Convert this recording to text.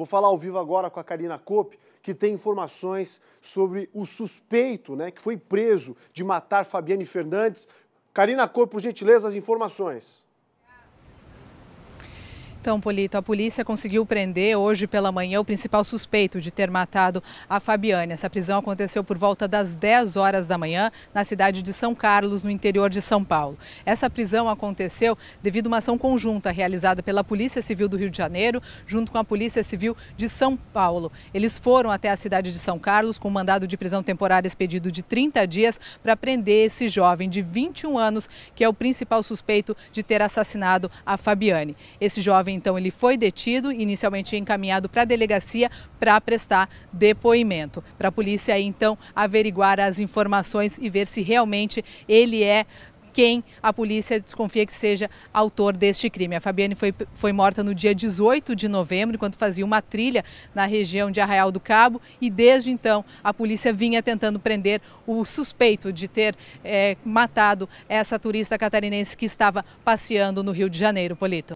Vou falar ao vivo agora com a Karina Kopp, que tem informações sobre o suspeito né, que foi preso de matar Fabiane Fernandes. Karina Kopp, por gentileza, as informações. Então, Polito, a polícia conseguiu prender hoje pela manhã o principal suspeito de ter matado a Fabiane. Essa prisão aconteceu por volta das 10 horas da manhã na cidade de São Carlos, no interior de São Paulo. Essa prisão aconteceu devido a uma ação conjunta realizada pela Polícia Civil do Rio de Janeiro, junto com a Polícia Civil de São Paulo. Eles foram até a cidade de São Carlos com um mandado de prisão temporária expedido de 30 dias para prender esse jovem de 21 anos, que é o principal suspeito de ter assassinado a Fabiane. Esse jovem jovem, então, ele foi detido, inicialmente encaminhado para a delegacia para prestar depoimento. Para a polícia, então, averiguar as informações e ver se realmente ele é quem a polícia desconfia que seja autor deste crime. A Fabiane foi, foi morta no dia 18 de novembro, enquanto fazia uma trilha na região de Arraial do Cabo, e desde então a polícia vinha tentando prender o suspeito de ter é, matado essa turista catarinense que estava passeando no Rio de Janeiro, Polito.